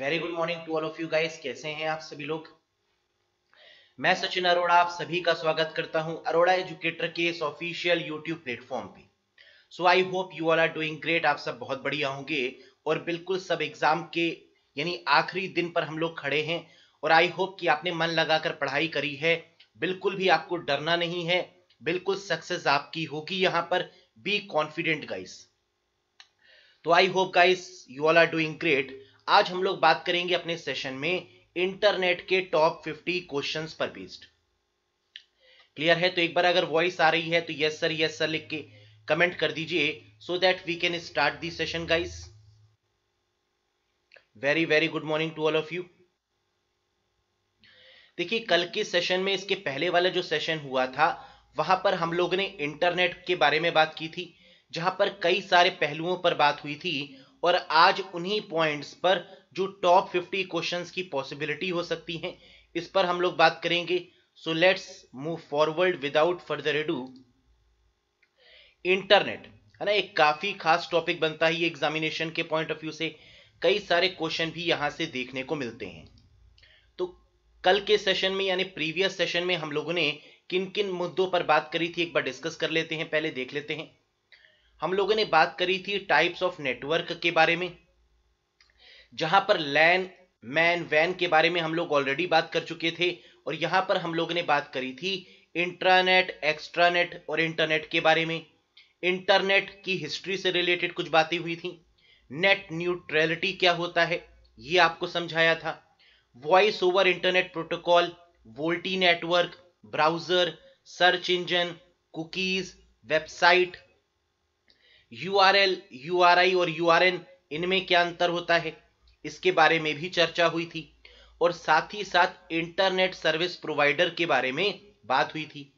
Very good morning to all of you guys कैसे हैं आप सभी लोग मैं सचिन अरोड़ा आप सभी का स्वागत करता हूं अरोड़ा एजुकेटर के इस ऑफिशियल यूट्यूब प्लेटफॉर्म पे so I hope you all are doing great आप सब बहुत बढ़िया होंगे और बिल्कुल सब एग्जाम के यानी आखिरी दिन पर हम लोग खड़े हैं और आई होप कि आपने मन लगाकर पढ़ाई करी है बिल्कुल भी आपको डरना नहीं है बिल्कुल सक्सेस आपकी होगी यहाँ पर बी कॉन्फिडेंट गाइस तो I hope guys you all are doing great आज हम लोग बात करेंगे अपने सेशन में इंटरनेट के टॉप 50 क्वेश्चंस पर बेस्ड क्लियर है तो एक बार अगर वॉइस आ रही है तो यस सर यस सर लिख के कमेंट कर दीजिए so that we can start the session guys very very good morning to all of you देखिए कल के सेशन में इसके पहले वाला जो सेशन हुआ था वहां पर हम लोगों ने इंटरनेट के बारे में बात की थी जहां पर कई सारे पहलुओं पर बात हुई थी और आज उन्हीं पॉइंट्स पर जो टॉप 50 क्वेश्चंस की पॉसिबिलिटी हो सकती हैं इस पर हम लोग बात करेंगे so let's move forward without further ado internet है ना एक काफी खास टॉपिक बनता है ये एग्जामिनेशन के पॉइंट ऑफ व्यू से कई सारे क्वेश्चन भी यहां से देखने को मिलते हैं तो कल के सेशन में यानी प्रीवियस सेशन में हम लोगों ने किन किन मुद्दों पर बात करी थी एक बार डिस्कस कर लेते हैं पहले देख लेते हैं हम लोगों ने बात करी थी टाइप्स ऑफ नेटवर्क के बारे में जहां पर लैन मैन वैन के बारे में हम लोग ऑलरेडी बात कर चुके थे और यहां पर हम लोगों ने बात करी थी इंट्रानेट एक्स्ट्रानेट और इंटरनेट के बारे में इंटरनेट की हिस्ट्री से रिलेटेड कुछ बातें हुई थी नेट न्यूट्रलिटी क्या होता है ये आपको समझाया था voice over internet protocol VoLTE network browser search engine cookies website U R L U R I और यू आर एन इनमें क्या अंतर होता है इसके बारे में भी चर्चा हुई थी और साथ ही साथ इंटरनेट सर्विस प्रोवाइडर के बारे में बात हुई थी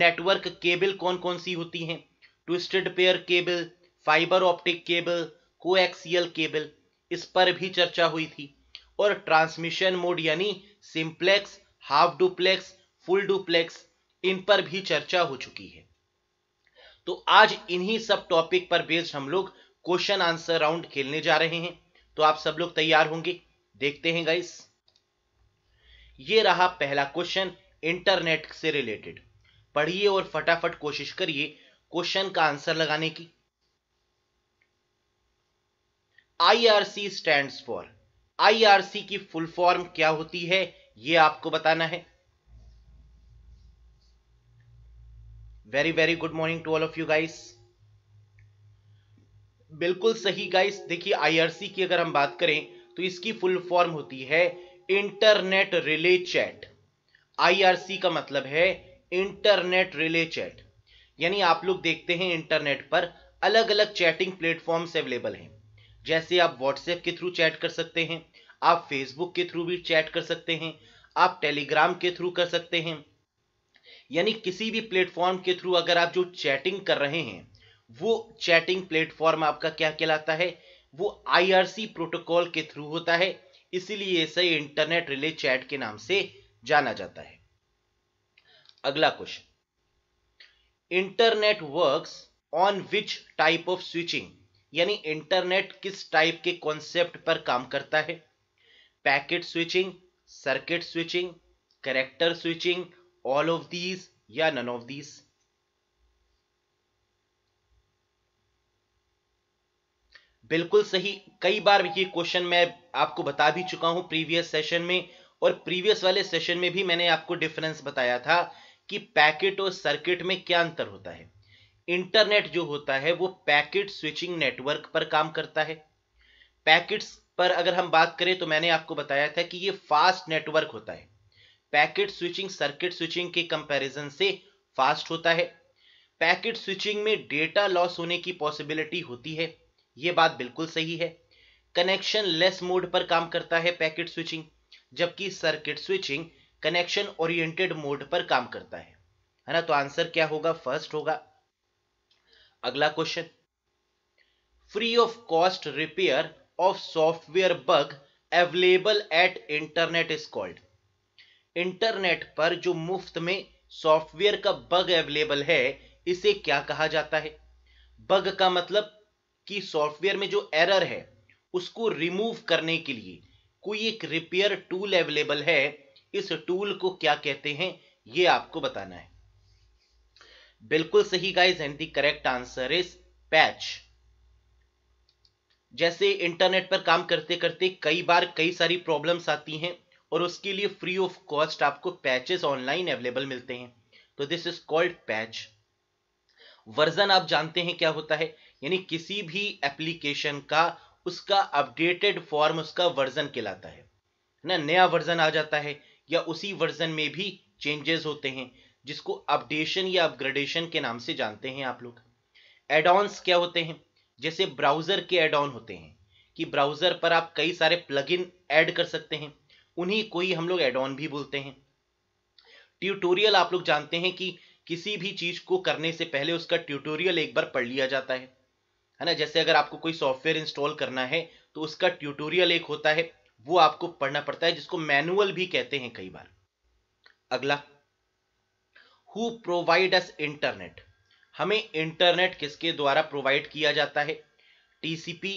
नेटवर्क केबल कौन कौन सी होती हैं twisted pair cable fibre optic cable coaxial cable इस पर भी चर्चा हुई थी और ट्रांसमिशन मोड यानी simplex half duplex full duplex इन पर भी चर्चा हो चुकी है तो आज इन्हीं सब टॉपिक पर बेस्ड हम लोग क्वेश्चन आंसर राउंड खेलने जा रहे हैं तो आप सब लोग तैयार होंगे देखते हैं गाइस ये रहा पहला क्वेश्चन इंटरनेट से रिलेटेड पढ़िए और फटाफट कोशिश करिए क्वेश्चन का आंसर लगाने की आईआरसी स्टैंड्स फॉर आईआरसी की फुल फॉर्म क्या होती है ये आपको बताना है very very good morning to all of you guys बिल्कुल सही गाइस देखिए आईआरसी की अगर हम बात करें तो इसकी फुल फॉर्म होती है इंटरनेट रिले चैट आईआरसी का मतलब है इंटरनेट रिले चैट यानी आप लोग देखते हैं इंटरनेट पर अलग अलग चैटिंग प्लेटफॉर्म्स अवेलेबल हैं जैसे आप व्हाट्सएप के थ्रू चैट कर सकते हैं आप फेसबुक के थ्रू भी चैट कर सकते हैं आप टेलीग्राम के थ्रू कर सकते हैं यानी किसी भी प्लेटफॉर्म के थ्रू अगर आप जो चैटिंग कर रहे हैं वो चैटिंग प्लेटफॉर्म आपका क्या कहलाता है वो आईआरसी प्रोटोकॉल के थ्रू होता है इसीलिए इसे इंटरनेट रिले चैट के नाम से जाना जाता है अगला question internet works on which type of switching यानी इंटरनेट किस टाइप के कॉन्सेप्ट पर काम करता है packet switching circuit switching character switching all of these या नन ऑफ दीज बिल्कुल सही कई बार ये क्वेश्चन मैं आपको बता भी चुका हूं प्रीवियस सेशन में और प्रीवियस वाले सेशन में भी मैंने आपको डिफरेंस बताया था कि पैकेट और सर्किट में क्या अंतर होता है इंटरनेट जो होता है वो पैकेट स्विचिंग नेटवर्क पर काम करता है पैकेट्स पर अगर हम बात करें तो मैंने आपको बताया था कि ये फास्ट नेटवर्क होता है पैकेट स्विचिंग सर्किट स्विचिंग के कंपैरिजन से फास्ट होता है पैकेट स्विचिंग में डेटा लॉस होने की पॉसिबिलिटी होती है ये बात बिल्कुल सही है कनेक्शन लेस मोड पर काम करता है पैकेट स्विचिंग जबकि circuit switching connection oriented mode पर काम करता है है ना तो आंसर क्या होगा फर्स्ट होगा अगला question free of cost repair of software bug available at internet is called internet पर जो मुफ्त में सॉफ्टवेयर का बग अवेलेबल है इसे क्या कहा जाता है बग का मतलब कि सॉफ्टवेयर में जो एरर है उसको रिमूव करने के लिए कोई एक रिपेयर टूल अवेलेबल है इस टूल को क्या कहते हैं ये आपको बताना है बिल्कुल सही guys and the correct answer is patch जैसे इंटरनेट पर काम करते करते कई बार कई सारी प्रॉब्लम्स आती हैं और उसके लिए फ्री ऑफ कॉस्ट आपको पैचेस ऑनलाइन अवेलेबल मिलते हैं तो this is called patch version आप जानते हैं क्या होता है यानी किसी भी एप्लीकेशन का उसका अपडेटेड फॉर्म उसका वर्जन कहलाता है ना नया वर्जन आ जाता है या उसी वर्जन में भी चेंजेस होते हैं जिसको अपडेशन या अपग्रेडेशन के नाम से जानते हैं आप लोग एडॉन्स क्या होते हैं जैसे ब्राउजर के एडॉन होते हैं कि ब्राउजर पर आप कई सारे प्लगइन ऐड कर सकते हैं उन्हीं को ही हम लोग एड ऑन भी बोलते हैं ट्यूटोरियल आप लोग जानते हैं कि किसी भी चीज को करने से पहले उसका ट्यूटोरियल एक बार पढ़ लिया जाता है है ना जैसे अगर आपको कोई सॉफ्टवेयर इंस्टॉल करना है तो उसका ट्यूटोरियल एक होता है वो आपको पढ़ना पड़ता है जिसको मैनुअल भी कहते हैं कई बार अगला हु प्रोवाइड अस इंटरनेट हमें इंटरनेट किसके द्वारा प्रोवाइड किया जाता है TCP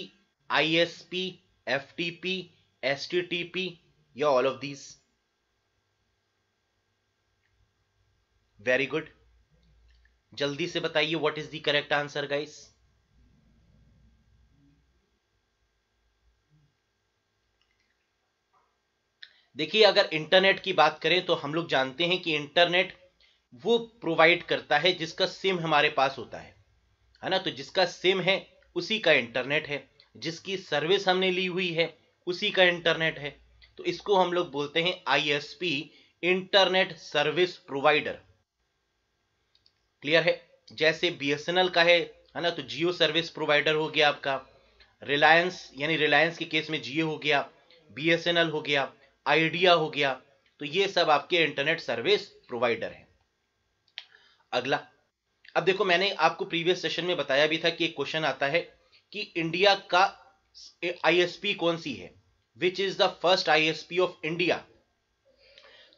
I S P F T T P या all of these very good जल्दी से बताइए what is the correct answer guys देखिए अगर इंटरनेट की बात करें तो हम लोग जानते हैं कि इंटरनेट वो प्रोवाइड करता है जिसका सिम हमारे पास होता है है ना तो जिसका सिम है उसी का इंटरनेट है जिसकी सर्विस हमने ली हुई है उसी का इंटरनेट है तो इसको हम लोग बोलते हैं ISP internet service provider clear है जैसे बीएसएनएल का है है ना तो जियो सर्विस प्रोवाइडर हो गया आपका रिलायंस यानी रिलायंस के केस में जियो हो गया बीएसएनएल हो गया आइडिया हो गया तो ये सब आपके इंटरनेट सर्विस प्रोवाइडर हैं अगला अब देखो मैंने आपको प्रीवियस सेशन में बताया भी था कि एक क्वेश्चन आता है कि इंडिया का आईएसपी कौन सी है which is the first ISP of India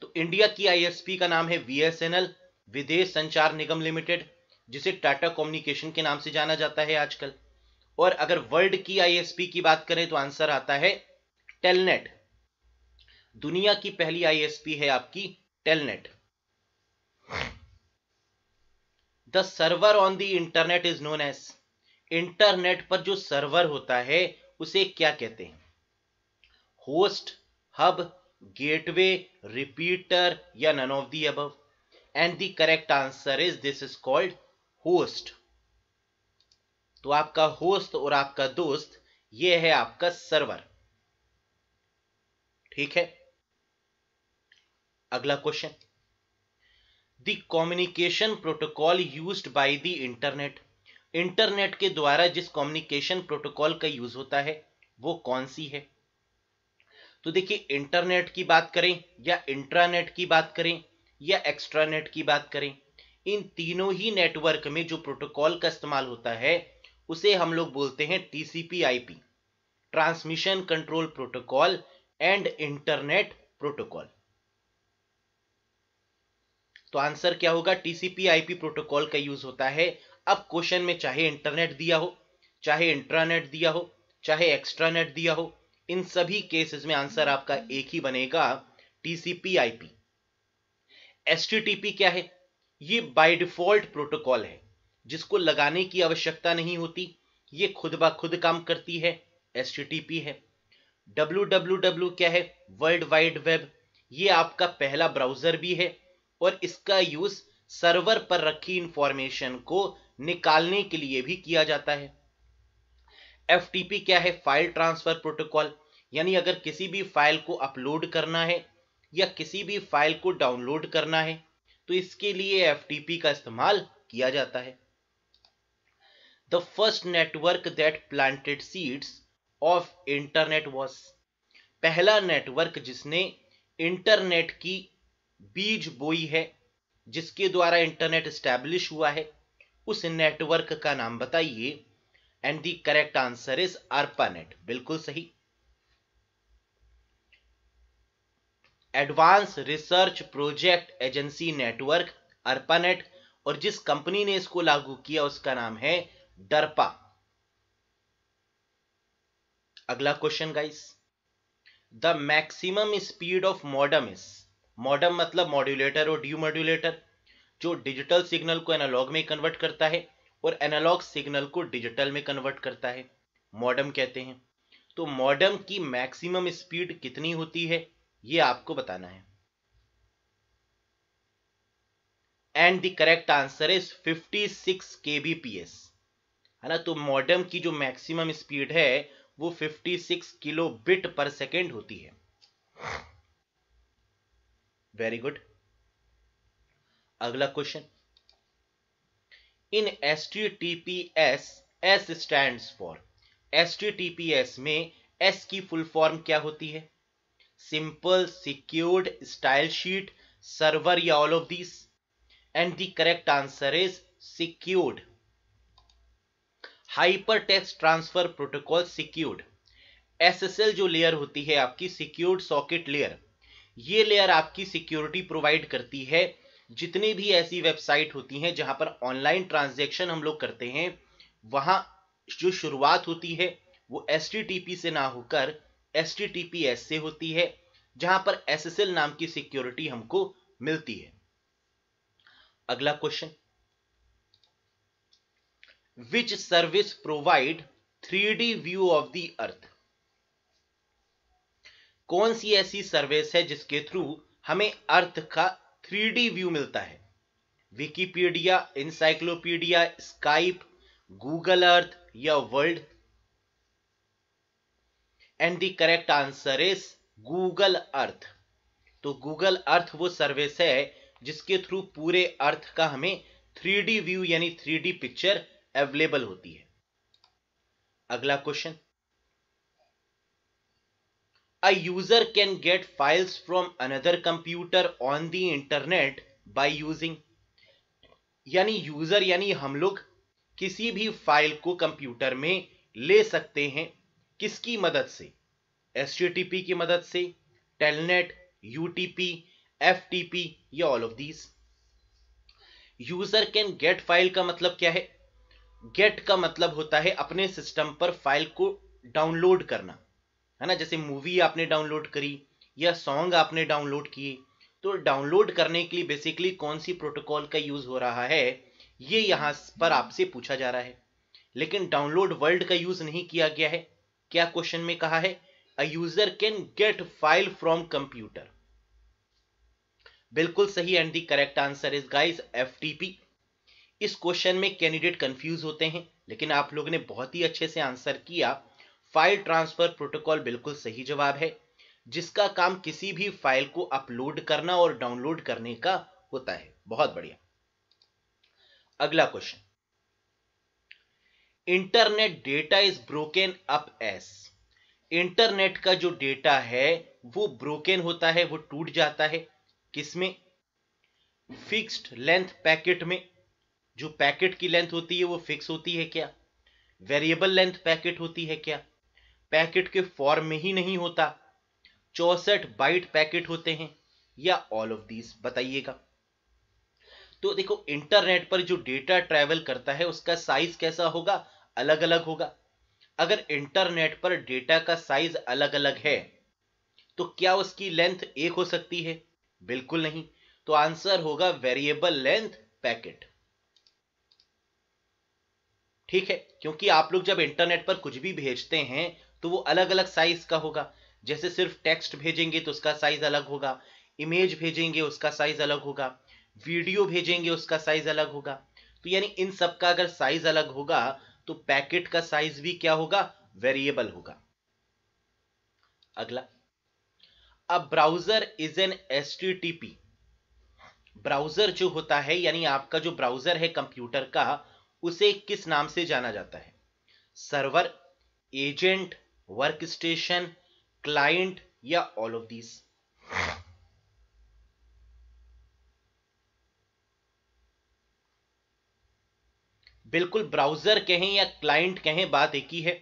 तो इंडिया की आईएसपी का नाम है वीएसएनएल विदेश संचार निगम लिमिटेड जिसे टाटा कम्युनिकेशन के नाम से जाना जाता है आजकल और अगर वर्ल्ड की आईएसपी की बात करें तो आंसर आता है टेलनेट दुनिया की पहली आईएसपी है आपकी Telnet the server on the internet is known as internet पर जो सर्वर होता है उसे क्या कहते हैं होस्ट हब गेटवे रिपीटर या none of the above and the correct answer is this is called host तो आपका होस्ट और आपका दोस्त ये है आपका सर्वर ठीक है अगला question the communication protocol use by the internet internet के द्वारा जिस कॉम्युनिकेशन प्रोटोकॉल का यूज होता है वो कौन सी है तो देखिए इंटरनेट की बात करें या इंट्रानेट की बात करें या एक्स्ट्रानेट की बात करें इन तीनों ही नेटवर्क में जो प्रोटोकॉल का इस्तेमाल होता है उसे हम लोग बोलते हैं TCP IP transmission control protocol and internet protocol तो आंसर क्या होगा टीसीपी आईपी प्रोटोकॉल का यूज होता है अब क्वेश्चन में चाहे इंटरनेट दिया हो चाहे इंट्रानेट दिया हो चाहे एक्स्ट्रानेट दिया हो इन सभी केसेस में आंसर आपका एक ही बनेगा टीसीपी आईपी एसटीटीपी क्या है ये बाय डिफॉल्ट प्रोटोकॉल है जिसको लगाने की आवश्यकता नहीं होती ये खुद ब खुद काम करती है एसटीटीपी है डब्ल्यू क्या है वर्ल्ड वाइड वेब ये आपका पहला ब्राउजर भी है और इसका यूज सर्वर पर रखी इंफॉर्मेशन को निकालने के लिए भी किया जाता है एफ क्या है फाइल ट्रांसफर प्रोटोकॉल यानी अगर किसी भी फाइल को अपलोड करना है या किसी भी फाइल को डाउनलोड करना है तो इसके लिए एफ का इस्तेमाल किया जाता है the first network that planted seeds of internet was पहला नेटवर्क जिसने इंटरनेट की बीज बोई है जिसके द्वारा इंटरनेट स्टैब्लिश हुआ है उस नेटवर्क का नाम बताइए and the correct answer is ARPANET बिल्कुल सही advance research project agency network ARPANET और जिस कंपनी ने इसको लागू किया उसका नाम है डरपा अगला question guys the maximum speed of modem is modem मतलब मॉड्यूलेटर और ड्यू मॉड्यूलेटर जो डिजिटल सिग्नल को एनालॉग में कन्वर्ट करता है और एनालॉग सिग्नल को डिजिटल में कन्वर्ट करता है मॉडम कहते हैं तो मॉडम की मैक्सिमम स्पीड कितनी होती है ये आपको बताना है and the correct answer is 56 six K B P S है ना तो मॉडम की जो मैक्सिमम स्पीड है वो 56 किलो बिट पर सेकेंड होती है वेरी गुड अगला question in S T T P S में एस की फुल फॉर्म क्या होती है simple secured style sheet server या all of this and the correct answer is secured hyper text transfer protocol secured SSL जो layer होती है आपकी सिक्योर्ड सॉकेट लेयर ये लेयर आपकी सिक्योरिटी प्रोवाइड करती है जितनी भी ऐसी वेबसाइट होती हैं जहां पर ऑनलाइन ट्रांजेक्शन हम लोग करते हैं वहां जो शुरुआत होती है वो एस से ना होकर एस से होती है जहां पर एस नाम की सिक्योरिटी हमको मिलती है अगला question which service provide three view of the earth कौन सी ऐसी सर्विस है जिसके थ्रू हमें अर्थ का थ्री व्यू मिलता है Wikipedia encyclopedia Skype Google Earth या world and the correct answer is Google Earth तो गूगल अर्थ वो सर्विस है जिसके थ्रू पूरे अर्थ का हमें थ्री व्यू यानी थ्री पिक्चर अवेलेबल होती है अगला question A user can get files from another computer on the internet by using यानी यूजर यानी हम लोग किसी भी फाइल को कंप्यूटर में ले सकते हैं किसकी मदद से एस की मदद से टेलनेट यूटीपी एफटीपी या all of these user can get file का मतलब क्या है गेट का मतलब होता है अपने सिस्टम पर फाइल को डाउनलोड करना है ना जैसे मूवी आपने डाउनलोड करी या सॉन्ग आपने डाउनलोड किए तो डाउनलोड करने के लिए बेसिकली कौन सी प्रोटोकॉल का यूज़ हो रहा है ये यहाँ पर आपसे पूछा जा रहा है लेकिन डाउनलोड वर्ल्ड का यूज़ नहीं किया गया है क्या क्वेश्चन में कहा है a user can get file from computer बिल्कुल सही and the correct answer is guys F इस क्वेश्चन में कैंडिडेट कंफ्यूज होते हैं लेकिन आप लोगों ने बहुत ही अच्छे से आंसर किया फाइल ट्रांसफर प्रोटोकॉल बिल्कुल सही जवाब है जिसका काम किसी भी फाइल को अपलोड करना और डाउनलोड करने का होता है बहुत बढ़िया अगला question internet data is broken up as internet का जो डेटा है वो ब्रोकन होता है वो टूट जाता है किसमें फिक्स्ड लेंथ पैकेट में जो पैकेट की लेंथ होती है वो फिक्स होती है क्या वेरिएबल लेंथ पैकेट होती है क्या पैकेट के फॉर्म में ही नहीं होता चौसठ बाइट पैकेट होते हैं या ऑल ऑफ दीज बताइएगा तो देखो इंटरनेट पर जो डेटा ट्रैवल करता है उसका साइज कैसा होगा अलग अलग होगा अगर इंटरनेट पर डेटा का साइज अलग अलग है तो क्या उसकी लेंथ एक हो सकती है बिल्कुल नहीं तो आंसर होगा वेरिएबल लेंथ पैकेट ठीक है क्योंकि आप लोग जब इंटरनेट पर कुछ भी भेजते हैं तो वो अलग अलग साइज का होगा जैसे सिर्फ टेक्स्ट भेजेंगे तो उसका साइज अलग होगा इमेज भेजेंगे उसका साइज अलग होगा वीडियो भेजेंगे उसका साइज अलग होगा तो यानी इन सब का अगर साइज अलग होगा तो पैकेट का साइज भी क्या होगा वेरिएबल होगा अगला अब browser is an as browser जो होता है यानी आपका जो ब्राउजर है कंप्यूटर का उसे किस नाम से जाना जाता है server agent work station client या ऑल ऑफ दीज बिल्कुल ब्राउजर कहें या क्लाइंट कहें बात एक ही है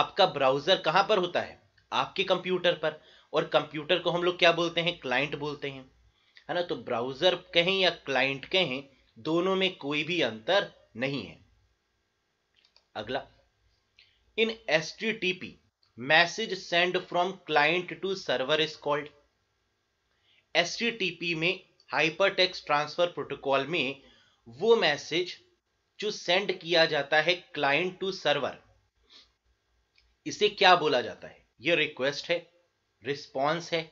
आपका ब्राउजर कहां पर होता है आपके कंप्यूटर पर और कंप्यूटर को हम लोग क्या बोलते हैं क्लाइंट बोलते हैं है ना तो ब्राउजर कहें या क्लाइंट कहें दोनों में कोई भी अंतर नहीं है अगला S T HTTP, message send from client to server is called S T HTTP में हाइपर टेक्स ट्रांसफर प्रोटोकॉल में वो मैसेज जो सेंड किया जाता है क्लाइंट टू सर्वर इसे क्या बोला जाता है ये रिक्वेस्ट है रिस्पॉन्स है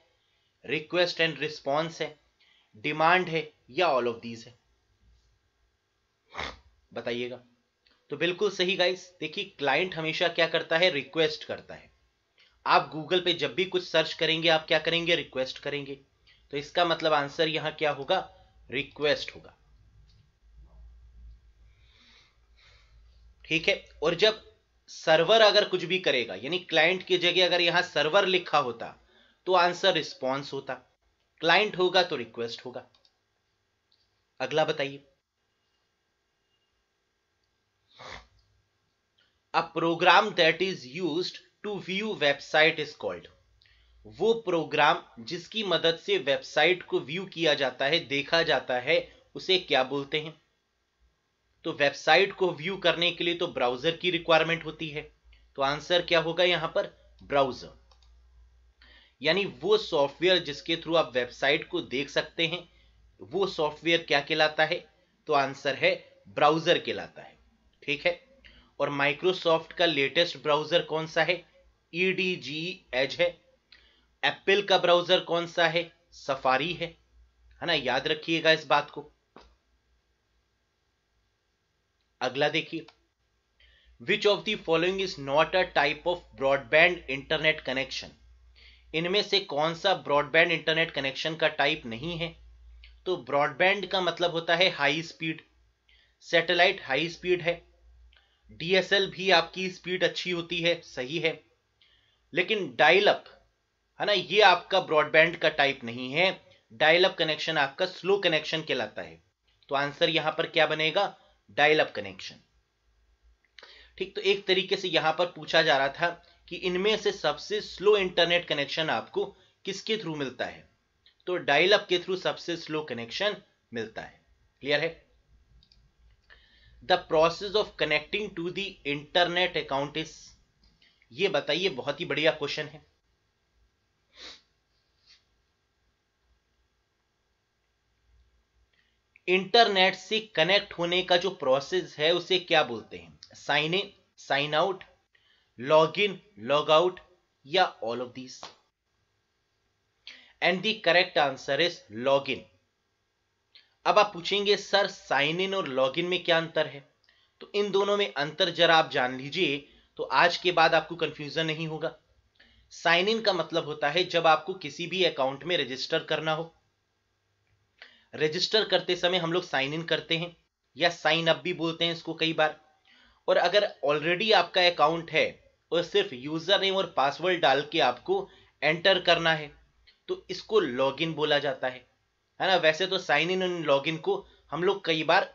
रिक्वेस्ट एंड रिस्पॉन्स है डिमांड है या ऑल ऑफ दीज है बताइएगा तो बिल्कुल सही गाइस देखिए क्लाइंट हमेशा क्या करता है रिक्वेस्ट करता है आप गूगल पे जब भी कुछ सर्च करेंगे आप क्या करेंगे रिक्वेस्ट करेंगे तो इसका मतलब आंसर यहां क्या होगा रिक्वेस्ट होगा ठीक है और जब सर्वर अगर कुछ भी करेगा यानी क्लाइंट की जगह अगर यहां सर्वर लिखा होता तो आंसर रिस्पॉन्स होता क्लाइंट होगा तो रिक्वेस्ट होगा अगला बताइए a program that is use to view website is called वो प्रोग्राम जिसकी मदद से वेबसाइट को व्यू किया जाता है देखा जाता है उसे क्या बोलते हैं तो वेबसाइट को व्यू करने के लिए तो ब्राउजर की रिक्वायरमेंट होती है तो आंसर क्या होगा यहां पर ब्राउजर यानी वो सॉफ्टवेयर जिसके थ्रू आप वेबसाइट को देख सकते हैं वो सॉफ्टवेयर क्या कहलाता है तो आंसर है ब्राउजर कहलाता है ठीक है और माइक्रोसॉफ्ट का लेटेस्ट ब्राउजर कौन सा है ईडीजी e एज है एप्पल का ब्राउजर कौन सा है सफारी है है ना याद रखिएगा इस बात को अगला देखिए which of the following is not a type of broadband internet connection इनमें से कौन सा ब्रॉडबैंड इंटरनेट कनेक्शन का टाइप नहीं है तो ब्रॉडबैंड का मतलब होता है high speed satellite high speed है डीएसएल भी आपकी स्पीड अच्छी होती है सही है लेकिन डायल अप है ना ये आपका ब्रॉडबैंड का टाइप नहीं है डायल अप कनेक्शन आपका स्लो कनेक्शन कहलाता है तो आंसर यहां पर क्या बनेगा डायल अप कनेक्शन ठीक तो एक तरीके से यहां पर पूछा जा रहा था कि इनमें से सबसे स्लो इंटरनेट कनेक्शन आपको किसके थ्रू मिलता है तो डायल अप के थ्रू सबसे स्लो कनेक्शन मिलता है क्लियर है the process of connecting to the internet account is ये बताइए बहुत ही बढ़िया क्वेश्चन है इंटरनेट से कनेक्ट होने का जो प्रोसेस है उसे क्या बोलते हैं sign in sign out log in log out या all of these and the correct answer is log in अब आप पूछेंगे सर साइन इन और लॉग इन में क्या अंतर है तो इन दोनों में अंतर जरा आप जान लीजिए तो आज के बाद आपको कंफ्यूजन नहीं होगा साइन इन का मतलब होता है जब आपको किसी भी अकाउंट में रजिस्टर करना हो रजिस्टर करते समय हम लोग साइन इन करते हैं या साइन अप भी बोलते हैं इसको कई बार और अगर ऑलरेडी आपका अकाउंट है और सिर्फ यूजर नेम और पासवर्ड डाल के आपको एंटर करना है तो इसको लॉग बोला जाता है है ना वैसे तो sign in and log in को हम लोग कई बार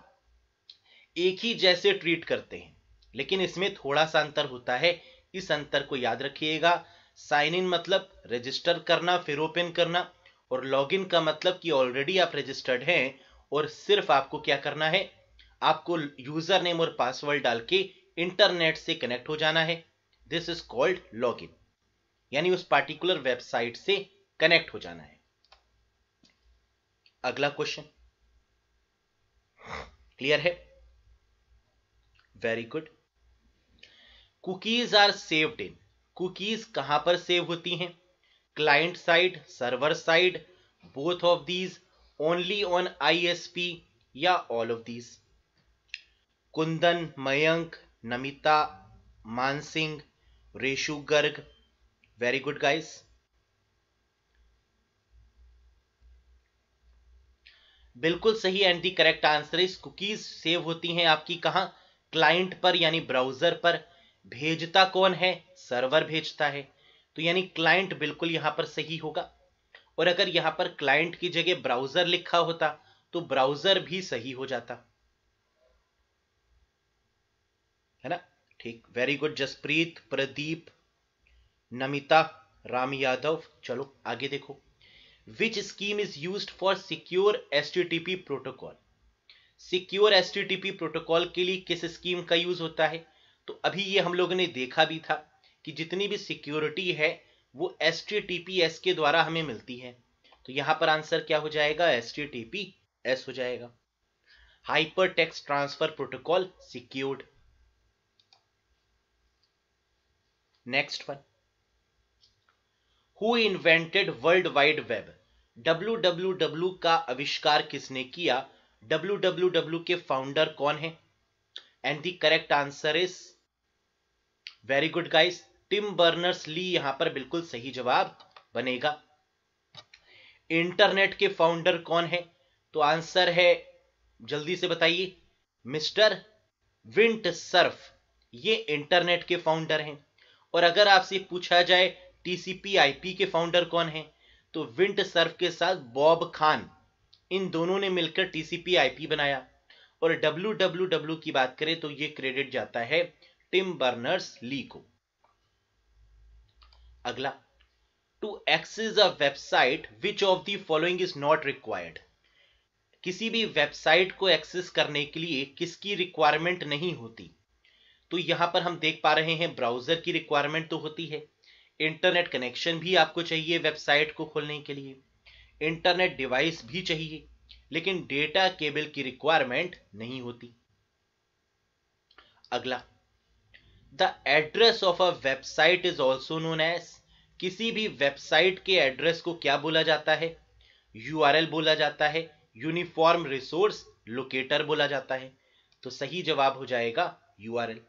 एक ही जैसे ट्रीट करते हैं लेकिन इसमें थोड़ा सा अंतर होता है इस अंतर को याद रखिएगा साइन इन मतलब रजिस्टर करना फिर ओपन करना और लॉग इन का मतलब कि ऑलरेडी आप रजिस्टर्ड हैं और सिर्फ आपको क्या करना है आपको यूजर नेम और पासवर्ड डाल के इंटरनेट से कनेक्ट हो जाना है this is called log in यानी उस पार्टिकुलर वेबसाइट से कनेक्ट हो जाना है अगला क्वेश्चन क्लियर है very good cookies are saved in cookies कहां पर सेव होती हैं client side server side both of these only on ISP या all of these Kundan Mayank Namita Mansingh Reshu Garg very good guys बिल्कुल सही and the correct answer is cookies save होती हैं आपकी कहा क्लाइंट पर यानी ब्राउजर पर भेजता कौन है सर्वर भेजता है तो यानी क्लाइंट बिल्कुल यहां पर सही होगा और अगर यहां पर क्लाइंट की जगह ब्राउजर लिखा होता तो ब्राउजर भी सही हो जाता है ना ठीक वेरी गुड जसप्रीत प्रदीप नमिता राम यादव चलो आगे देखो which scheme is used for secure HTTP protocol? Secure S protocol के लिए किस स्कीम का यूज होता है तो अभी ये हम लोगों ने देखा भी था कि जितनी भी सिक्योरिटी है वो एस के द्वारा हमें मिलती है तो यहां पर आंसर क्या हो जाएगा एस एस हो जाएगा hyper text transfer protocol secured next one who invented world wide web W का आविष्कार किसने किया डब्ल्यू के फाउंडर कौन है and the correct answer is very good guys Tim Berners Lee यहां पर बिल्कुल सही जवाब बनेगा इंटरनेट के फाउंडर कौन है तो आंसर है जल्दी से बताइए मिस्टर विंट सर्फ ये इंटरनेट के फाउंडर हैं और अगर आपसे पूछा जाए टीसीपीआईपी के फाउंडर कौन हैं तो विंट सर्फ के साथ बॉब खान इन दोनों ने मिलकर टीसीपीआईपी बनाया और डब्ल्यू की बात करें तो ये क्रेडिट जाता है टिम बर्नर्स ली को अगला to access a website which of the following is not required किसी भी वेबसाइट को एक्सेस करने के लिए किसकी रिक्वायरमेंट नहीं होती तो यहां पर हम देख पा रहे हैं ब्राउजर की रिक्वायरमेंट तो होती है इंटरनेट कनेक्शन भी आपको चाहिए वेबसाइट को खोलने के लिए इंटरनेट डिवाइस भी चाहिए लेकिन डेटा केबल की रिक्वायरमेंट नहीं होती अगला the address of a website is also known as किसी भी वेबसाइट के एड्रेस को क्या बोला जाता है यूआरएल बोला जाता है यूनिफॉर्म रिसोर्स लोकेटर बोला जाता है तो सही जवाब हो जाएगा यूआरएल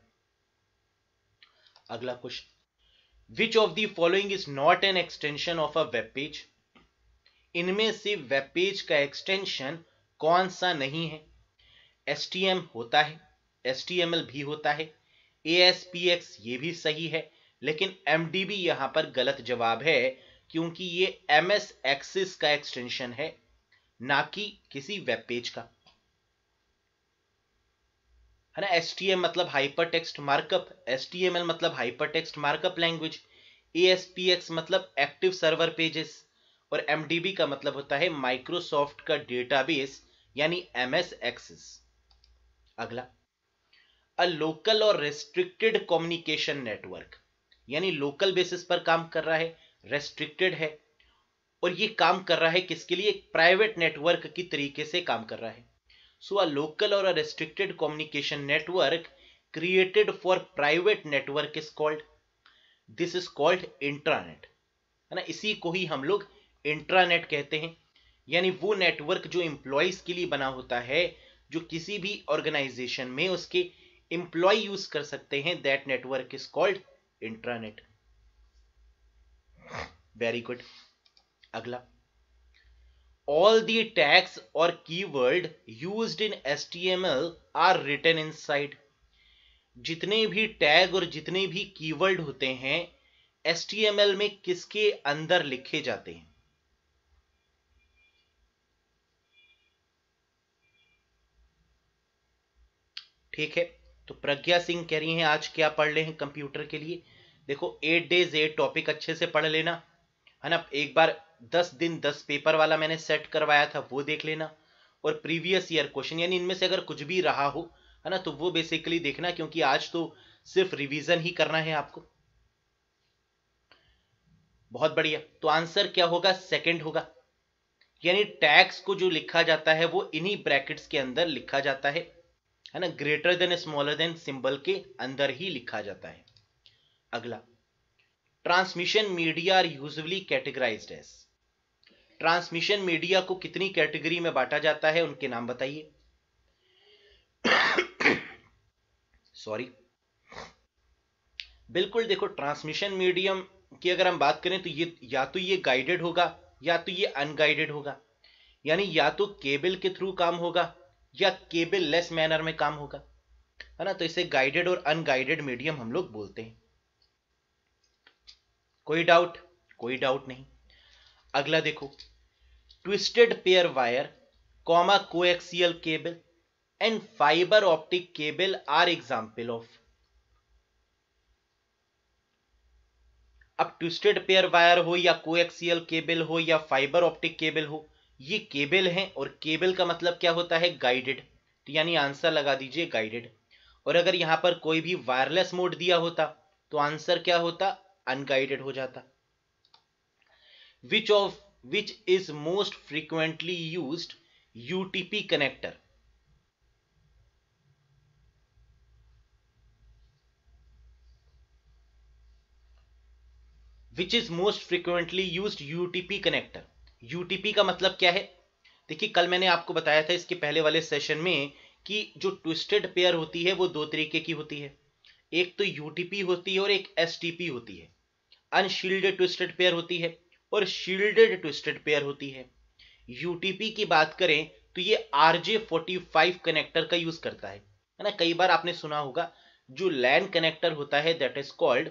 अगला question which of the following is not an extension of a web page इनमें से वेब पेज का एक्सटेंशन कौन सा नहीं है एस होता है एस भी होता है ए ये भी सही है लेकिन एम डी बी यहां पर गलत जवाब है क्योंकि ये एम एस एक्सिस का एक्सटेंशन है ना कि किसी वेब पेज का है ना एस मतलब हाइपर टेक्स्ट मार्कअप एस मतलब hyper text markup language A मतलब एक्टिव सर्वर पेजेस और एम का मतलब होता है माइक्रोसॉफ्ट का डेटाबेस यानी एम एस एक्सेस अगला अ लोकल और रेस्ट्रिक्टेड कम्युनिकेशन नेटवर्क यानी लोकल बेसिस पर काम कर रहा है रेस्ट्रिक्टेड है और ये काम कर रहा है किसके लिए प्राइवेट नेटवर्क की तरीके से काम कर रहा है So a local or a restricted communication network created for private network is called this is called intranet है ना इसी को ही हम लोग इंट्रानेट कहते हैं यानी वो नेटवर्क जो इंप्लॉयज के लिए बना होता है जो किसी भी ऑर्गेनाइजेशन में उसके इंप्लॉय यूज कर सकते हैं that network is called intranet very good अगला all the tags or keyword used in HTML are written inside. जितने भी टैग और जितने भी कीवर्ड होते हैं HTML में किसके अंदर लिखे जाते हैं ठीक है तो प्रज्ञा सिंह कह रही हैं आज क्या पढ़ ले हैं कंप्यूटर के लिए देखो एट डेज एट टॉपिक अच्छे से पढ़ लेना है ना एक बार दस दिन दस पेपर वाला मैंने सेट करवाया था वो देख लेना और प्रीवियस ईयर क्वेश्चन यानी इनमें से अगर कुछ भी रहा हो है ना तो वो बेसिकली देखना क्योंकि आज तो सिर्फ रिवीजन ही करना है आपको बहुत बढ़िया तो आंसर क्या होगा सेकंड होगा यानी टैक्स को जो लिखा जाता है वो इन्हीं ब्रैकेट्स के अंदर लिखा जाता है है ना greater than smaller than symbol के अंदर ही लिखा जाता है अगला transmission media are usually categorise as transmission media को कितनी कैटेगरी में बांटा जाता है उनके नाम बताइए सॉरी बिल्कुल देखो ट्रांसमिशन मीडियम की अगर हम बात करें तो ये या तो ये गाइडेड होगा या तो ये अनगाइडेड होगा यानी या तो केबल के थ्रू काम होगा या केबल लेस मैनर में काम होगा है ना तो इसे गाइडेड और अनगाइडेड मीडियम हम लोग बोलते हैं कोई डाउट कोई डाउट नहीं अगला देखो twisted pair wire, comma coaxial cable and fiber optic cable are example of. अब ट्विस्टेड पेयर वायर हो या कोएक्सियल केबल हो या फाइबर ऑप्टिक केबल हो ये केबल हैं और केबल का मतलब क्या होता है गाइडेड तो यानी आंसर लगा दीजिए गाइडेड और अगर यहां पर कोई भी वायरलेस मोड दिया होता तो आंसर क्या होता अनगाइडेड हो जाता which of which is most frequently used UTP connector. Which is most frequently use UTP connector UTP का मतलब क्या है देखिए कल मैंने आपको बताया था इसके पहले वाले सेशन में कि जो ट्विस्टेड पेयर होती है वो दो तरीके की होती है एक तो यूटीपी होती है और एक एसटीपी होती है अनशील्ड ट्विस्टेड पेयर होती है और शील्डेड ट्विस्टेड पेयर होती है यूटीपी की बात करें तो ये आरजे फोर्टी फाइव कनेक्टर का यूज करता है ना कई बार आपने सुना होगा जो लैंड कनेक्टर होता है that is called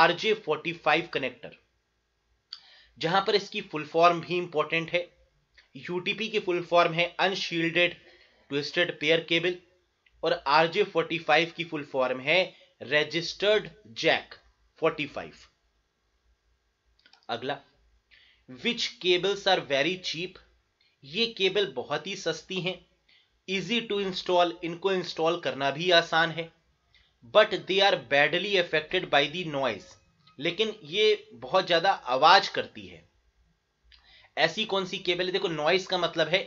RJ forty five connector जहां पर इसकी फुल फॉर्म भी इंपॉर्टेंट है यूटीपी की फुल फॉर्म है अनशील्डेड ट्विस्टेड पेयर केबल और आरजे फोर्टी फाइव की फुल फॉर्म है रजिस्टर्ड जैक फोर्टी फाइव अगला which cables are very cheap ये केबल बहुत ही सस्ती हैं इजी टू इंस्टॉल इनको इंस्टॉल करना भी आसान है but they are badly affected by the noise लेकिन ये बहुत ज़्यादा आवाज़ करती है ऐसी कौन सी केबल है देखो नॉइज का मतलब है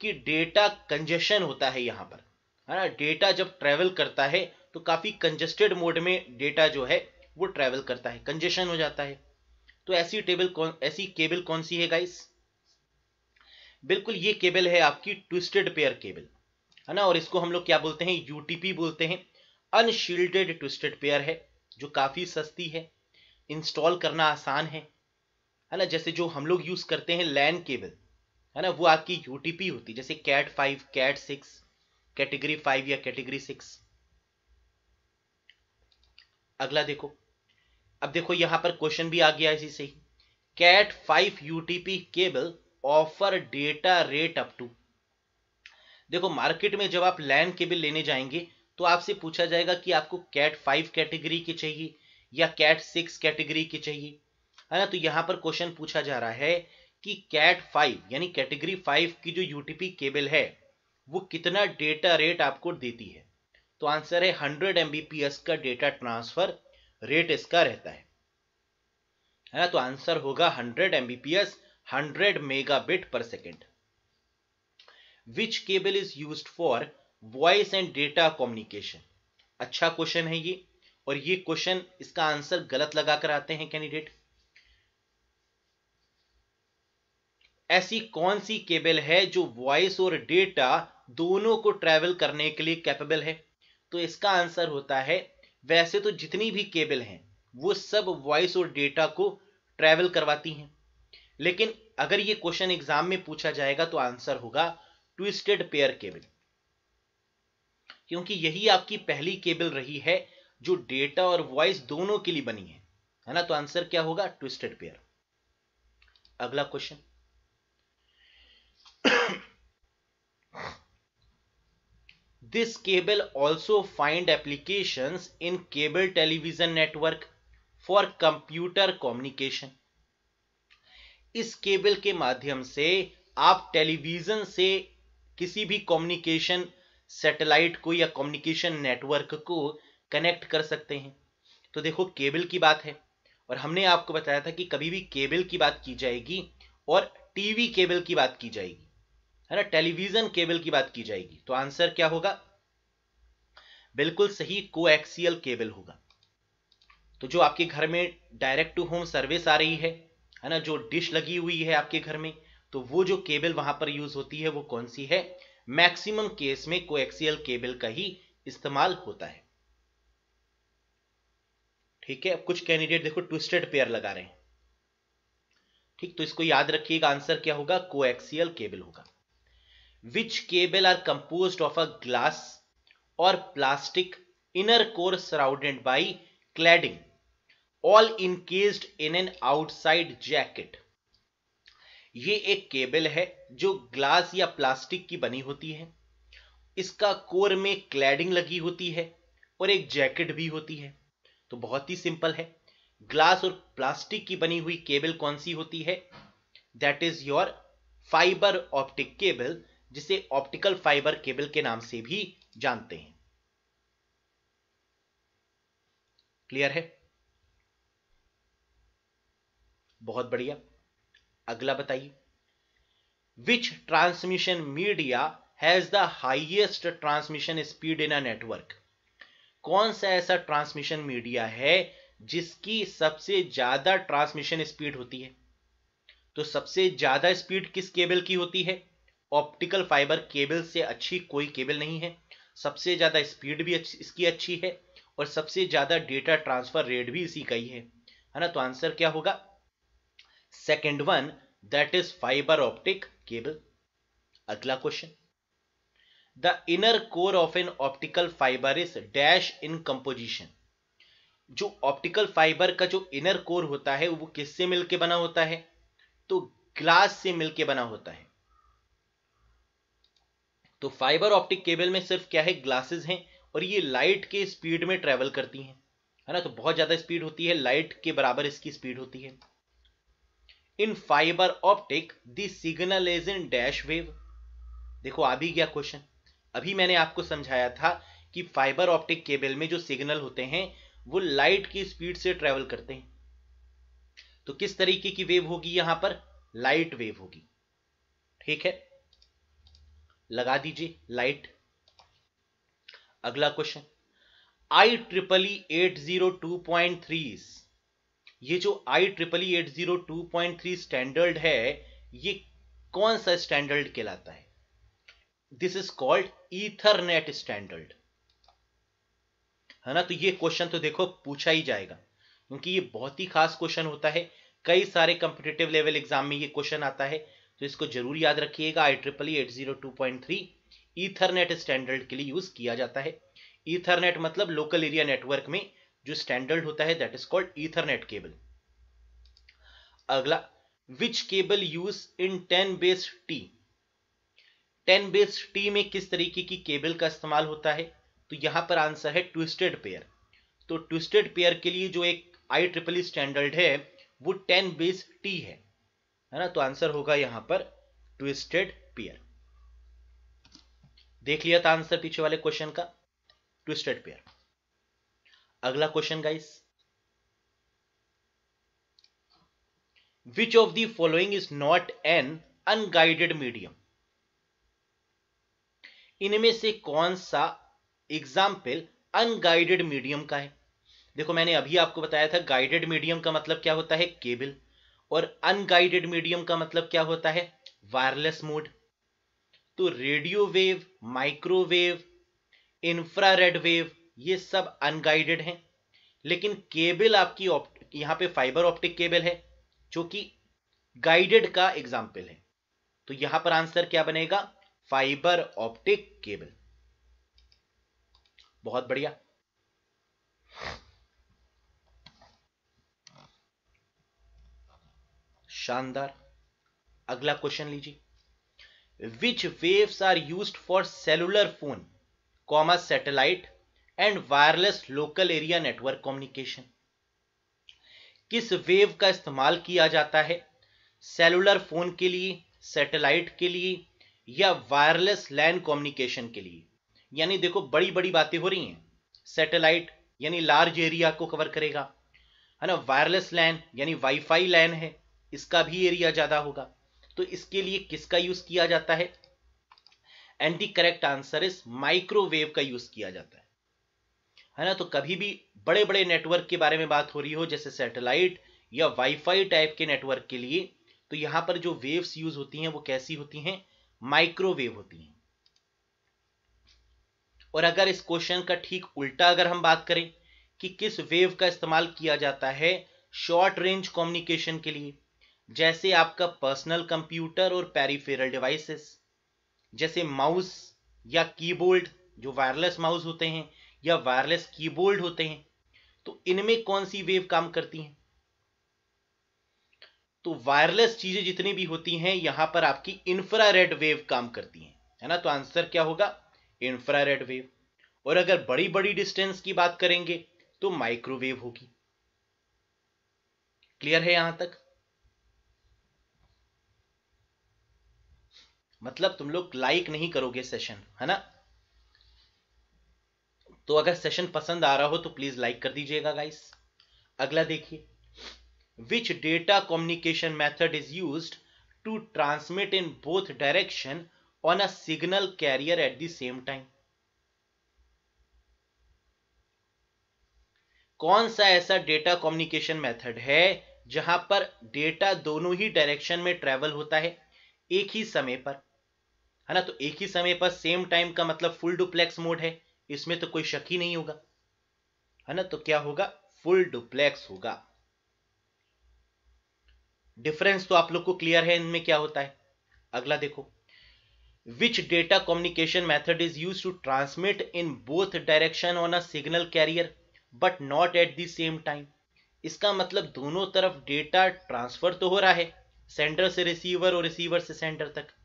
कि डेटा कंजेशन होता है यहां पर है ना डेटा जब ट्रेवल करता है तो काफ़ी कंजेस्टेड मोड में डेटा जो है वो ट्रेवल करता है कंजेशन हो जाता है तो ऐसी टेबल कौन ऐसी केबल कौन सी है गाइस बिल्कुल ये केबल है आपकी ट्विस्टेड पेयर केबल है ना और इसको हम लोग क्या बोलते हैं यूटीपी बोलते हैं अनशील्डेड ट्विस्टेड पेयर है जो काफ़ी सस्ती है इंस्टॉल करना आसान है है ना जैसे जो हम लोग यूज़ करते हैं लैन केबल है ना वो आपकी यूटीपी होती है जैसे cat five cat six category five या कैटेगरी सिक्स अगला देखो अब देखो यहां पर क्वेश्चन भी आ गया इसी से cat five UTP cable offer data rate up to देखो मार्केट में जब आप लैंड केबल लेने जाएंगे तो आपसे पूछा जाएगा कि आपको कैट फाइव कैटेगरी की चाहिए या कैट सिक्स कैटेगरी की चाहिए है ना तो यहां पर क्वेश्चन पूछा जा रहा है कि कैट फाइव यानी कैटेगरी फाइव की जो यूटीपी केबल है वो कितना डेटा रेट आपको देती है तो आंसर है हंड्रेड एमबीपीएस का डेटा ट्रांसफर रेट इसका रहता है है ना तो आंसर होगा hundred Mbps hundred megabit per second which cable is use for voice and data communication अच्छा क्वेश्चन है ये और ये क्वेश्चन इसका आंसर गलत लगाकर आते हैं कैंडिडेट ऐसी कौन सी केबल है जो वॉइस और डेटा दोनों को ट्रेवल करने के लिए कैपेबल है तो इसका आंसर होता है वैसे तो जितनी भी केबल हैं वो सब वॉइस और डेटा को ट्रैवल करवाती हैं लेकिन अगर ये क्वेश्चन एग्जाम में पूछा जाएगा तो आंसर होगा ट्विस्टेड पेयर केबल क्योंकि यही आपकी पहली केबल रही है जो डेटा और वॉइस दोनों के लिए बनी है है ना तो आंसर क्या होगा ट्विस्टेड पेयर अगला question This cable also find applications in cable television network for computer communication. इस केबल के माध्यम से आप टेलीविजन से किसी भी कम्युनिकेशन सैटेलाइट को या कम्युनिकेशन नेटवर्क को कनेक्ट कर सकते हैं तो देखो केबल की बात है और हमने आपको बताया था कि कभी भी केबल की बात की जाएगी और टीवी केबल की बात की जाएगी है ना टेलीविजन केबल की बात की जाएगी तो आंसर क्या होगा बिल्कुल सही कोएक्सियल केबल होगा तो जो आपके घर में डायरेक्ट टू होम सर्विस आ रही है है ना जो डिश लगी हुई है आपके घर में तो वो जो केबल वहां पर यूज होती है वो कौन सी है मैक्सिमम केस में कोएक्सियल केबल का ही इस्तेमाल होता है ठीक है कुछ कैंडिडेट देखो ट्विस्टेड पेयर लगा रहे हैं ठीक तो इसको याद रखिएगा आंसर क्या होगा कोएक्सियल केबल होगा which cable are composed of a glass or plastic inner core surrounded by cladding all encased in an outside jacket ये एक केबल है जो ग्लास या प्लास्टिक की बनी होती है इसका कोर में क्लैडिंग लगी होती है और एक जैकेट भी होती है तो बहुत ही सिंपल है ग्लास और प्लास्टिक की बनी हुई केबल कौन सी होती है that is your fibre optic cable जिसे ऑप्टिकल फाइबर केबल के नाम से भी जानते हैं क्लियर है बहुत बढ़िया अगला बताइए which transmission media has the highest transmission speed in a network कौन सा ऐसा ट्रांसमिशन मीडिया है जिसकी सबसे ज्यादा ट्रांसमिशन स्पीड होती है तो सबसे ज्यादा स्पीड किस केबल की होती है ऑप्टिकल फाइबर केबल से अच्छी कोई केबल नहीं है सबसे ज़्यादा स्पीड भी अच्छी, इसकी अच्छी है और सबसे ज़्यादा डेटा ट्रांसफर रेट भी इसी का ही है है ना तो आंसर क्या होगा second one that is fibre optic cable अगला question the inner core of an optical fibre is dash in composition जो ऑप्टिकल फाइबर का जो इनर कोर होता है वो किससे मिलके बना होता है तो ग्लास से मिलके बना होता है तो फाइबर ऑप्टिक केबल में सिर्फ क्या है ग्लासेस हैं और ये लाइट के स्पीड में ट्रेवल करती हैं है ना तो बहुत ज़्यादा स्पीड होती है लाइट के बराबर इसकी स्पीड होती है in fibre optic signal is in dash wave देखो आ भी गया क्वेश्चन अभी मैंने आपको समझाया था कि फाइबर ऑप्टिक केबल में जो सिग्नल होते हैं वो लाइट की स्पीड से ट्रेवल करते हैं तो किस तरीके की वेव होगी यहां पर लाइट वेव होगी ठीक है लगा दीजिए लाइट अगला question I triple E eight zero two point three ये जो I triple E eight zero two point three standard है ये कौन सा स्टैंडर्ड कहलाता है this is called Ethernet standard है ना तो ये क्वेश्चन तो देखो पूछा ही जाएगा क्योंकि ये बहुत ही खास क्वेश्चन होता है कई सारे कंपिटेटिव लेवल एग्जाम में ये क्वेश्चन आता है तो इसको जरूर याद रखिएगा I triple eight zero two point three Ethernet standard के लिए यूज किया जाता है ईथरनेट मतलब लोकल एरिया नेटवर्क में जो स्टैंडर्ड होता है that is called Ethernet cable अगला which cable use in ten base T ten base T में किस तरीके की केबल का इस्तेमाल होता है तो यहां पर आंसर है ट्विस्टेड पेयर तो ट्विस्टेड पेयर के लिए जो एक आई ट्रिपल स्टैंडर्ड है वो टेन बेस टी है है ना तो आंसर होगा यहां पर ट्विस्टेड पेयर देख लिया था आंसर पीछे वाले क्वेश्चन का ट्विस्टेड पेयर अगला question guys which of the following is not an unguided medium इनमें से कौन सा एग्जाम्पल अनगाइडेड मीडियम का है देखो मैंने अभी आपको बताया था गाइडेड मीडियम का मतलब क्या होता है केबल और अनगाइडेड मीडियम का मतलब क्या होता है वायरलेस मोड तो radio wave microwave infrared wave ये सब अनगाइडेड हैं लेकिन केबल आपकी यहां पे फाइबर ऑप्टिक केबल है जो कि गाइडेड का एग्जाम्पल है तो यहां पर आंसर क्या बनेगा फाइबर ऑप्टिक केबल बहुत बढ़िया शानदार अगला क्वेश्चन लीजिए which waves are use for cellular phone comma satellite and wireless local area network communication किस वेव का इस्तेमाल किया जाता है सेलुलर फोन के लिए सैटेलाइट के लिए या वायरलेस लैन कम्युनिकेशन के लिए यानी देखो बड़ी बड़ी बातें हो रही हैं सैटेलाइट यानी लार्ज एरिया को कवर करेगा है ना वायरलेस लैन यानी वाईफाई लैन है इसका भी एरिया ज्यादा होगा तो इसके लिए किसका यूज किया जाता है and the correct answer is microwave का यूज किया जाता है है ना तो कभी भी बड़े बड़े नेटवर्क के बारे में बात हो रही हो जैसे सैटेलाइट या वाईफाई टाइप के नेटवर्क के लिए तो यहां पर जो वेव्स यूज होती हैं वो कैसी होती हैं माइक्रोवेव होती हैं और अगर इस क्वेश्चन का ठीक उल्टा अगर हम बात करें कि किस वेव का इस्तेमाल किया जाता है शॉर्ट रेंज कम्युनिकेशन के लिए जैसे आपका पर्सनल कंप्यूटर और पेरिफेरल डिवाइसेस जैसे माउस या कीबोर्ड जो वायरलेस माउस होते हैं या वायरलेस कीबोर्ड होते हैं तो इनमें कौन सी वेव काम करती हैं तो वायरलेस चीजें जितनी भी होती हैं यहां पर आपकी इंफ्रारेड वेव काम करती हैं है ना तो आंसर क्या होगा इंफ्रारेड वेव और अगर बड़ी बड़ी डिस्टेंस की बात करेंगे तो माइक्रोवेव होगी क्लियर है यहां तक मतलब तुम लोग लाइक नहीं करोगे सेशन है ना तो अगर सेशन पसंद आ रहा हो तो प्लीज लाइक कर दीजिएगा गाइस अगला देखिए which data communication method is use to transmit in both direction on a signal carrier at the same time कौन सा ऐसा डेटा कम्युनिकेशन मेथड है जहां पर डेटा दोनों ही डायरेक्शन में ट्रेवल होता है एक ही समय पर है ना तो एक ही समय पर सेम टाइम का मतलब फुल डुप्लेक्स मोड है इसमें तो कोई शक ही नहीं होगा है ना तो क्या होगा फुल डुप्लेक्स होगा डिफरेंस तो आप लोग को क्लियर है इनमें क्या होता है अगला देखो which data communication method is use to transmit in both direction on a signal carrier but not at the same time इसका मतलब दोनों तरफ डेटा ट्रांसफर तो हो रहा है सेंडर से रिसीवर और रिसीवर से सेंडर तक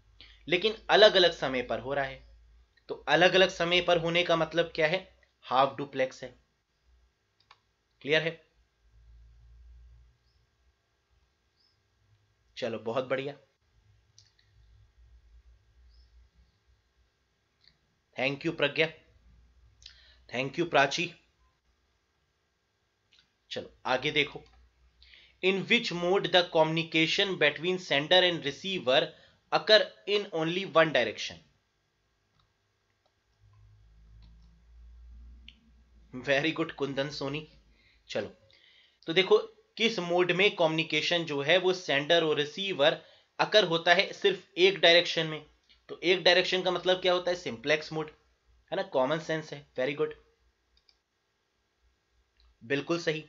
लेकिन अलग अलग समय पर हो रहा है तो अलग अलग समय पर होने का मतलब क्या है हाफ डुप्लेक्स है क्लियर है चलो बहुत बढ़िया thank you Pragya thank you Prachi चलो आगे देखो in which mode the communication between sender and receiver occur in only one direction. Very good Kundan Soni चलो तो देखो किस मोड में कॉम्युनिकेशन जो है वो सेंडर और रिसीवर अकर होता है सिर्फ एक डायरेक्शन में तो एक डायरेक्शन का मतलब क्या होता है सिंप्लेक्स मोड है ना कॉमन सेंस है वेरी गुड बिल्कुल सही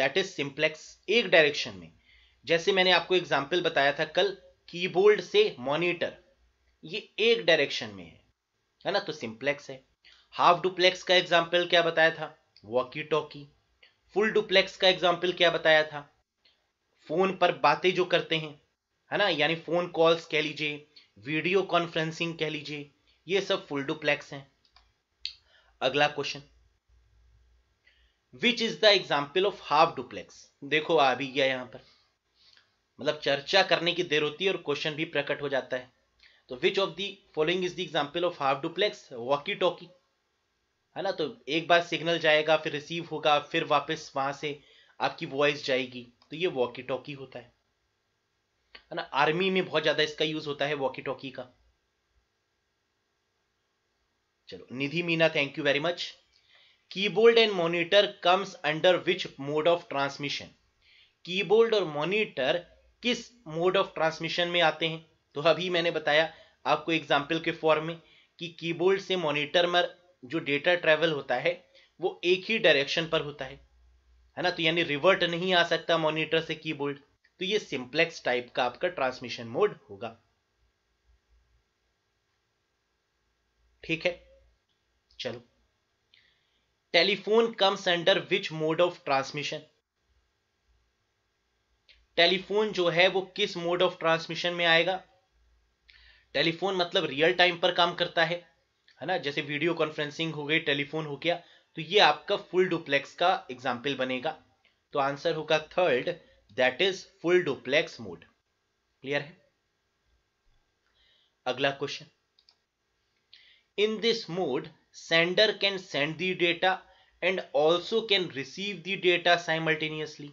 दैट इज सिंप्लेक्स एक डायरेक्शन में जैसे मैंने आपको एग्जाम्पल बताया था कल कीबोर्ड से मॉनिटर ये एक डायरेक्शन में है है ना तो सिंप्लेक्स है हाफ डुप्लेक्स का एग्जाम्पल क्या बताया था वॉकी टॉकी फुल डुप्लेक्स का एग्जाम्पल क्या बताया था फोन पर बातें जो करते हैं है ना यानी फोन कॉल्स कह लीजिए वीडियो कॉन्फ्रेंसिंग कह लीजिए ये सब फुल डुप्लेक्स हैं अगला question which is the example of half duplex देखो आ भी गया यहां पर मतलब चर्चा करने की देर होती है और क्वेश्चन भी प्रकट हो जाता है तो which of the following is the example of half duplex walkie talkie है ना तो एक बार सिग्नल जाएगा फिर रिसीव होगा फिर वापस वहां से आपकी वॉइस जाएगी तो ये वॉकी टॉकी होता है है ना आर्मी में बहुत ज्यादा इसका यूज होता है वॉकी टॉकी का चलो Nidhi Meena thank you very much keyboard and monitor comes under which mode of transmission keyboard और मॉनिटर किस मोड ऑफ ट्रांसमिशन में आते हैं तो अभी मैंने बताया आपको एग्जाम्पल के फॉर्म में कि कीबोर्ड से मॉनिटर में जो डेटा ट्रेवल होता है वो एक ही डायरेक्शन पर होता है है ना तो यानी रिवर्ट नहीं आ सकता मॉनिटर से कीबोर्ड तो ये सिंप्लेक्स टाइप का आपका ट्रांसमिशन मोड होगा ठीक है चलो telephone comes under which mode of transmission telephone जो है वो किस मोड ऑफ ट्रांसमिशन में आएगा टेलीफोन मतलब रियल टाइम पर काम करता है है ना जैसे वीडियो कॉन्फ्रेंसिंग हो गई टेलीफोन हो गया तो ये आपका फुल डुप्लेक्स का एग्जाम्पल बनेगा तो आंसर होगा third that is full duplex mode clear है अगला question in this mode sender can send the data and also can receive the data simultaneously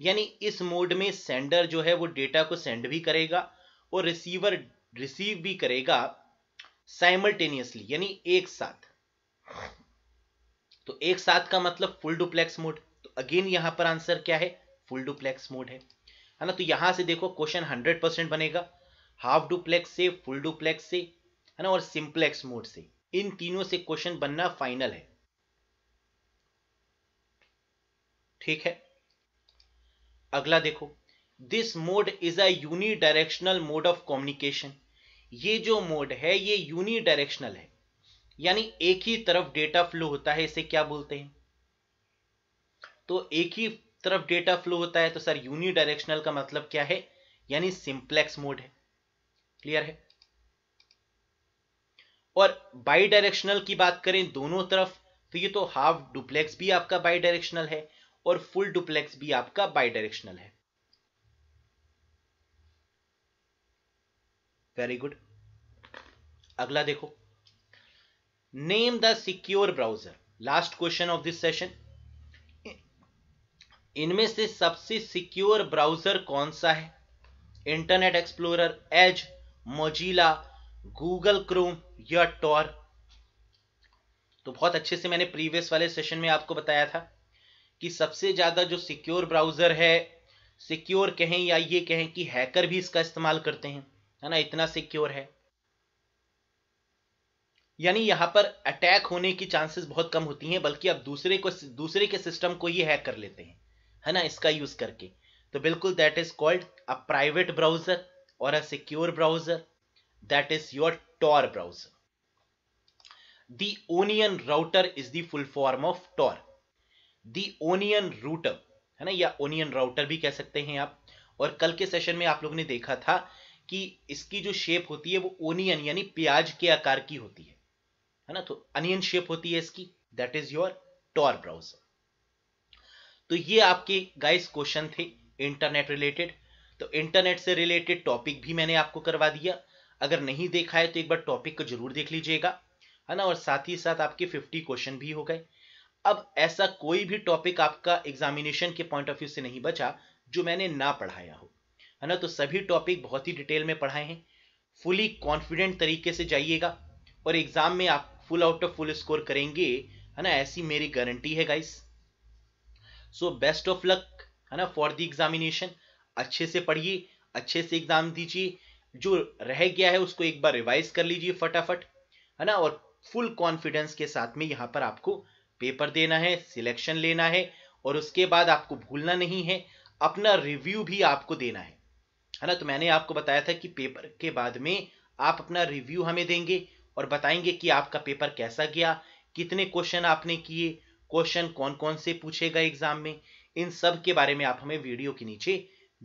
यानी इस मोड में सेंडर जो है वो डेटा को सेंड भी करेगा और रिसीवर रिसीव भी करेगा साइमल्टेनियसली यानी एक साथ तो एक साथ का मतलब फुल डुप्लेक्स मोड तो अगेन यहां पर आंसर क्या है फुल डुप्लेक्स मोड है है ना तो यहां से देखो क्वेश्चन हंड्रेड परसेंट बनेगा हाफ डुप्लेक्स से फुल डुप्लेक्स से है ना और सिंप्लेक्स मोड से इन तीनों से क्वेश्चन बनना फाइनल है ठीक है अगला देखो this mode is a unidirectional mode of communication ये जो मोड है ये यूनिडायरेक्शनल है यानी एक ही तरफ डेटा फ्लो होता है इसे क्या बोलते हैं तो एक ही तरफ डेटा फ्लो होता है तो सर यूनिडायरेक्शनल का मतलब क्या है यानी सिंप्लेक्स मोड है क्लियर है और बाई डायरेक्शनल की बात करें दोनों तरफ तो ये तो हाफ डुप्लेक्स भी आपका बाई डायरेक्शनल है और फुल डुप्लेक्स भी आपका बाई डायरेक्शनल है वेरी गुड अगला देखो name the secure browser last question of this session इनमें से सबसे सिक्योर ब्राउजर कौन सा है Internet Explorer Edge Mozilla Google Chrome या टॉर तो बहुत अच्छे से मैंने प्रीवियस वाले सेशन में आपको बताया था कि सबसे ज़्यादा जो सिक्योर ब्राउज़र है सिक्योर कहें या ये कहें कि हैकर भी इसका इस्तेमाल करते हैं है ना इतना सिक्योर है यानी यहां पर अटैक होने की चांसेस बहुत कम होती हैं बल्कि आप दूसरे को दूसरे के सिस्टम को ही हैक कर लेते हैं है ना इसका यूज़ करके तो बिल्कुल that is called a private browser और a secure browser that is your Tor browser the onion router is the full form of Tor the onion router है ना या ओनियन राउटर भी कह सकते हैं आप और कल के सेशन में आप लोगों ने देखा था कि इसकी जो शेप होती है वो ओनियन यानी प्याज के आकार की होती है है ना तो अनियन शेप होती है इसकी that is your Tor browser तो ये आपके गाइस क्वेश्चन थे इंटरनेट रिलेटेड तो इंटरनेट से रिलेटेड टॉपिक भी मैंने आपको करवा दिया अगर नहीं देखा है तो एक बार टॉपिक को जरूर देख लीजिएगा है ना और साथ ही साथ आपके 50 क्वेश्चन भी हो गए अब ऐसा कोई भी टॉपिक आपका एग्जामिनेशन के पॉइंट ऑफ व्यू से नहीं बचा जो मैंने ना पढ़ाया हो है ना तो सभी टॉपिक बहुत ही डिटेल में पढ़ाए हैं फुली कॉन्फिडेंट तरीके से जाइएगा और एग्जाम में आप full out of full score करेंगे है ना ऐसी मेरी गारंटी है guys so best of luck है ना फॉर द एग्जामिनेशन अच्छे से पढ़िए अच्छे से एग्जाम दीजिए जो रह गया है उसको एक बार रिवाइज कर लीजिए फटाफट है ना और फुल कॉन्फिडेंस के साथ में यहां पर आपको पेपर देना है सिलेक्शन लेना है और उसके बाद आपको भूलना नहीं है अपना रिव्यू भी आपको देना है है ना तो मैंने आपको बताया था कि पेपर के बाद में आप अपना रिव्यू हमें देंगे और बताएंगे कि आपका पेपर कैसा गया कितने क्वेश्चन आपने किए क्वेश्चन कौन कौन से पूछेगा एग्जाम में इन सब के बारे में आप हमें वीडियो के नीचे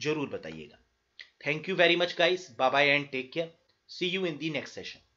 जरूर बताइएगा thank you very much guys bye bye and take care see you in the next session